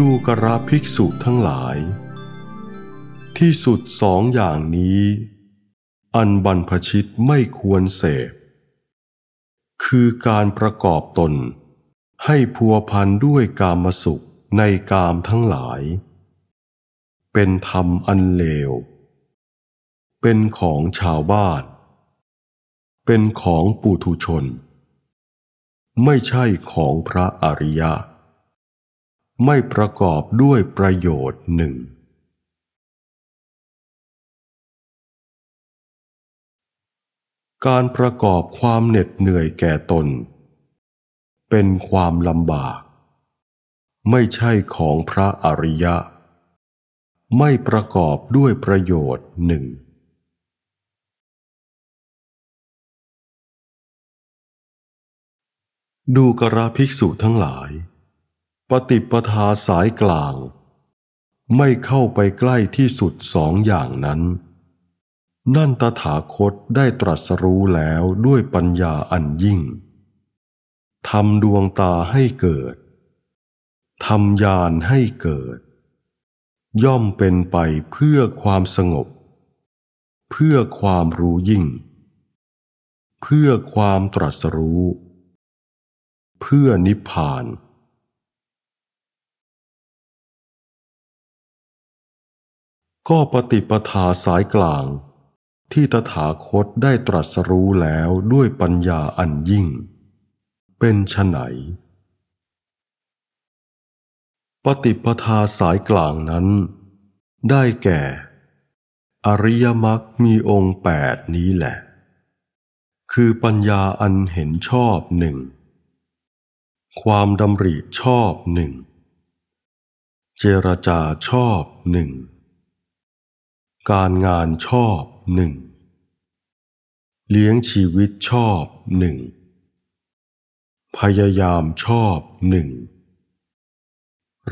ดูกระภิกษุทั้งหลาย ที่สุดสองอย่างนี้ อันบรรพชิตไม่ควรเสพคือการประกอบตนให้พัวพันด้วยกามสุขในกามทั้งหลาย เป็นธรรมอันเลว เป็นของชาวบ้านเป็นของปุถุชน ไม่ใช่ของพระอริยะไม่ประกอบด้วยประโยชน์หนึ่ง การประกอบความเหน็ดเหนื่อยแก่ตน เป็นความลำบาก ไม่ใช่ของพระอริยะ ไม่ประกอบด้วยประโยชน์หนึ่ง ดูกระภิกษุทั้งหลายปฏิปทาสายกลาง ไม่เข้าไปใกล้ที่สุดสองอย่างนั้น นั่นตถาคตได้ตรัสรู้แล้วด้วยปัญญาอันยิ่งทำดวงตาให้เกิดทำยานให้เกิด ย่อมเป็นไปเพื่อความสงบ เพื่อความรู้ยิ่ง เพื่อความตรัสรู้ เพื่อนิพพานก็ปฏิปทาสายกลางที่ตถาคตได้ตรัสรู้แล้วด้วยปัญญาอันยิ่ง เป็นฉไหน ปฏิปทาสายกลางนั้นได้แก่อริยมรรคมีองค์แปดนี้แหละ คือปัญญาอันเห็นชอบหนึ่ง ความดำริชอบหนึ่ง เจรจาชอบหนึ่งการงานชอบหนึ่งเลี้ยงชีวิตชอบหนึ่งพยายามชอบหนึ่ง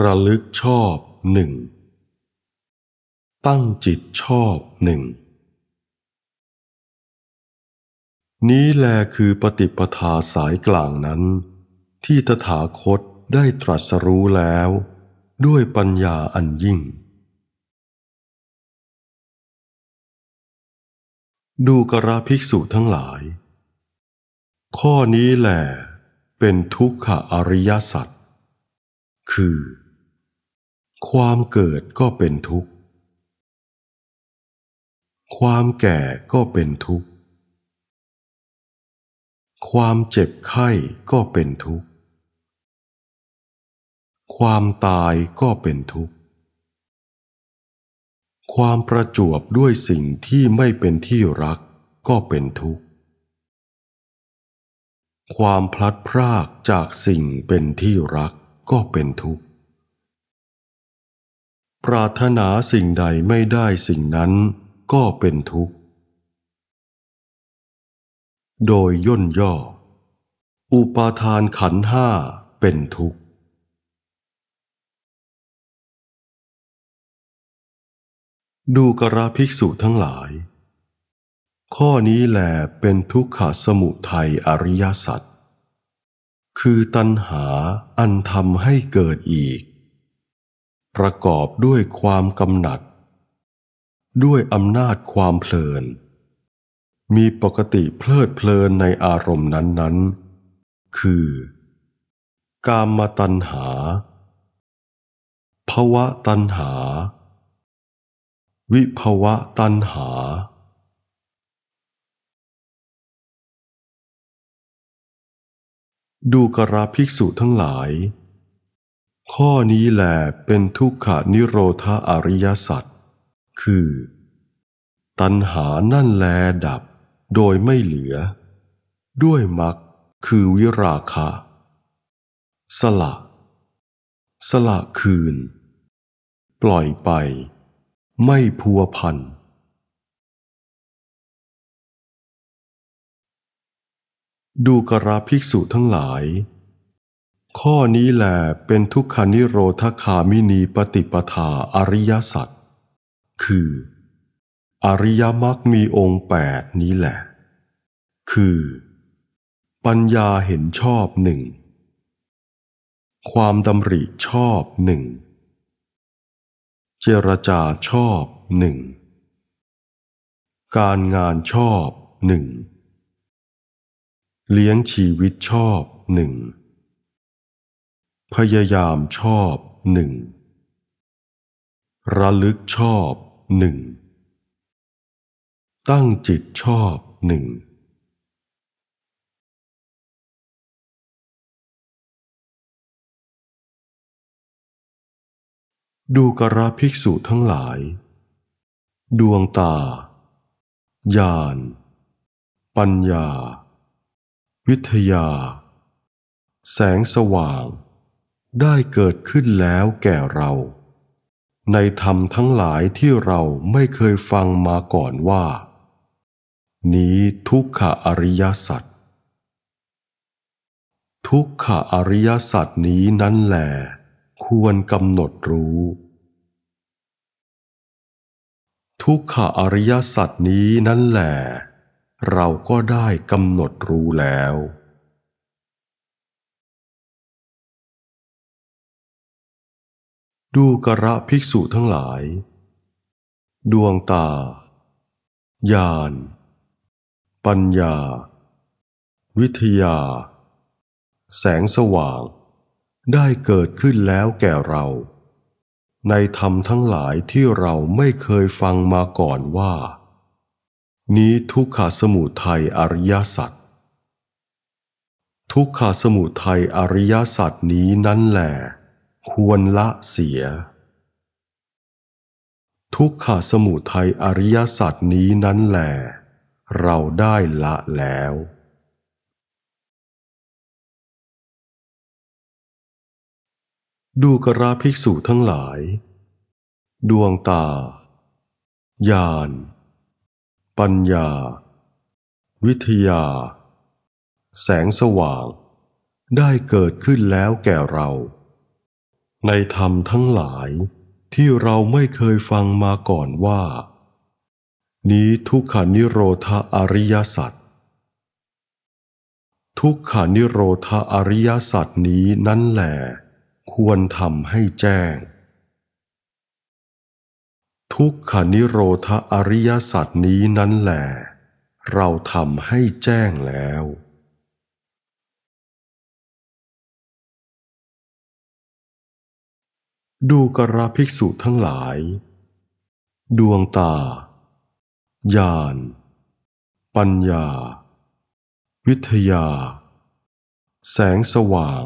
ระลึกชอบหนึ่งตั้งจิตชอบหนึ่งนี้แลคือปฏิปทาสายกลางนั้น ที่ตถาคตได้ตรัสรู้แล้ว ด้วยปัญญาอันยิ่งดูกระภิกษุทั้งหลาย ข้อนี้แหละเป็นทุกขอริยสัจ คือ ความเกิดก็เป็นทุกข์ ความแก่ก็เป็นทุกข์ ความเจ็บไข้ก็เป็นทุกข์ ความตายก็เป็นทุกข์ความประจวบด้วยสิ่งที่ไม่เป็นที่รักก็เป็นทุกข์ ความพลัดพรากจากสิ่งเป็นที่รักก็เป็นทุกข์ ปรารถนาสิ่งใดไม่ได้สิ่งนั้นก็เป็นทุกข์ โดยย่นย่อ อุปาทานขันห้าเป็นทุกข์ดูกระภิกษุทั้งหลาย ข้อนี้แหลเป็นทุกขสมุทัยอริยสัจ คือตัณหาอันทำให้เกิดอีก ประกอบด้วยความกำหนัด ด้วยอำนาจความเพลิน มีปกติเพลิดเพลินในอารมณ์นั้นๆ คือกามตัณหา ภวะตัณหาวิภวะตัณหา ดูกราภิกษุทั้งหลาย ข้อนี้แหลเป็นทุกขนิโรธาอริยสัจคือ ตัณหานั่นแลดับโดยไม่เหลือ ด้วยมักคคือวิราคะ สละ สละคืน ปล่อยไปไม่พัวพัน ดูกราภิกษุทั้งหลาย ข้อนี้แหลเป็นทุกขานิโรธคามินีปฏิปทาอริยสัจ คืออริยมรรคมีองค์แปดนี้แหละ คือปัญญาเห็นชอบหนึ่ง ความดำริชอบหนึ่งเจรจาชอบหนึ่ง การงานชอบหนึ่ง เลี้ยงชีวิตชอบหนึ่ง พยายามชอบหนึ่ง ระลึกชอบหนึ่ง ตั้งจิตชอบหนึ่งดูกระภิกษุทั้งหลาย ดวงตาญาณปัญญา วิทยา แสงสว่าง ได้เกิดขึ้นแล้วแก่เรา ในธรรมทั้งหลายที่เราไม่เคยฟังมาก่อนว่า นี้ทุกขอริยสัจทุกขอริยสัจนี้นั้นแหละควรกำหนดรู้ ทุกขอริยสัต์นี้นั่นแหละเราก็ได้กำหนดรู้แล้ว ดูกระภิกษุทั้งหลาย ดวงตาญาณปัญญา วิทยา แสงสว่างได้เกิดขึ้นแล้วแก่เรา ในธรรมทั้งหลายที่เราไม่เคยฟังมาก่อนว่า นี้ทุกขสมุทัยอริยสัจทุกขสมุทัยอริยสัจนี้นั่นแหลควรละเสีย ทุกขสมุทัยอริยสัจนี้นั่นแหลเราได้ละแล้วดูกราภิกษุทั้งหลาย ดวงตาญาณปัญญา วิทยา แสงสว่าง ได้เกิดขึ้นแล้วแก่เรา ในธรรมทั้งหลายที่เราไม่เคยฟังมาก่อนว่า นี้ทุกขานิโรธาอริยสัจทุกขานิโรธาอริยสัจนี้นั่นแหละควรทำให้แจ้ง ทุกขานิโรธอริยสัจนี้นั้นแหล เราทำให้แจ้งแล้ว ดูกระภิกษุทั้งหลาย ดวงตาญาณปัญญาวิทยาแสงสว่าง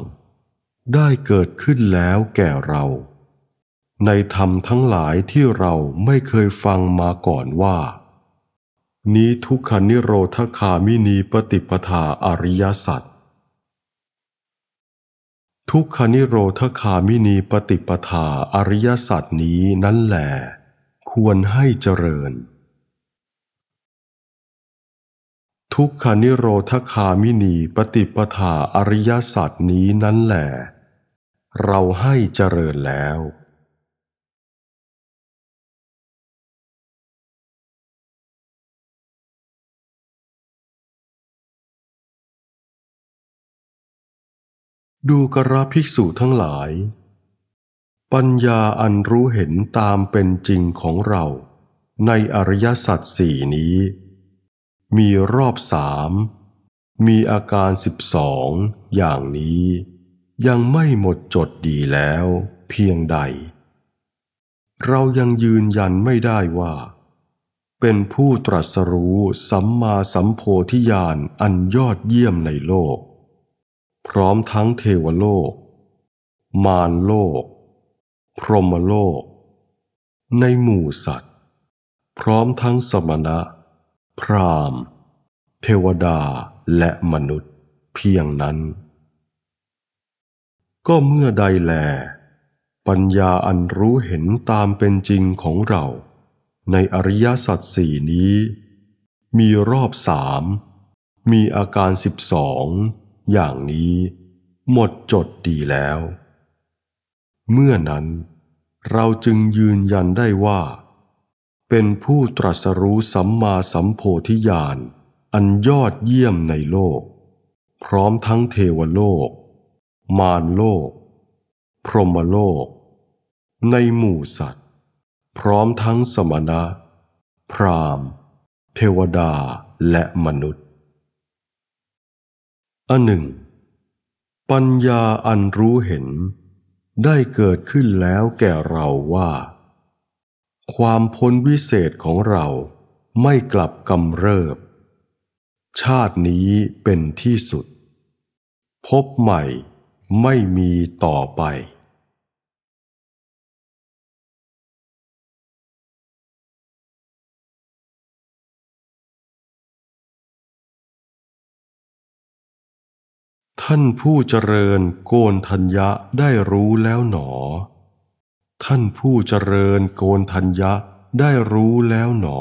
ได้เกิดขึ้นแล้วแก่เรา ในธรรมทั้งหลายที่เราไม่เคยฟังมาก่อนว่านี้ทุกขนิโรธคามินีปฏิปทาอริยสัจทุกขนิโรธคามินีปฏิปทาอริยสัจนี้นั่นแหละควรให้เจริญ ทุกขนิโรธคามินีปฏิปทาอริยสัจนี้นั่นแหละเราให้เจริญแล้ว ดูกระภิกษุทั้งหลาย ปัญญาอันรู้เห็นตามเป็นจริงของเราในอริยสัจสี่นี้ มีรอบสามมีอาการสิบสองอย่างนี้ยังไม่หมดจดดีแล้ว เพียงใด เรายังยืนยันไม่ได้ว่า เป็นผู้ตรัสรู้สัมมาสัมโพธิญาณ อันยอดเยี่ยมในโลก พร้อมทั้งเทวโลก มารโลก พรหมโลก ในหมู่สัตว์ พร้อมทั้งสมณะ พราหมณ์ เทวดาและมนุษย์เพียงนั้นก็เมื่อใดแล ปัญญาอันรู้เห็นตามเป็นจริงของเรา ในอริยสัจสี่นี้ มีรอบสามมีอาการสิบสองอย่างนี้หมดจดดีแล้ว เมื่อนั้นเราจึงยืนยันได้ว่า เป็นผู้ตรัสรู้สัมมาสัมโพธิญาณอันยอดเยี่ยมในโลก พร้อมทั้งเทวโลกมารโลก พรหมโลก ในหมู่สัตว์ พร้อมทั้งสมณะ พรามเทวดาและมนุษย์อันหนึ่ง ปัญญาอันรู้เห็น ได้เกิดขึ้นแล้วแก่เราว่า ความพ้นวิเศษของเราไม่กลับกำเริบ ชาตินี้เป็นที่สุด พบใหม่ไม่มีต่อไป ท่านผู้เจริญโกนธัญญะได้รู้แล้วหนอ ท่านผู้เจริญโกนธัญญะได้รู้แล้วหนอ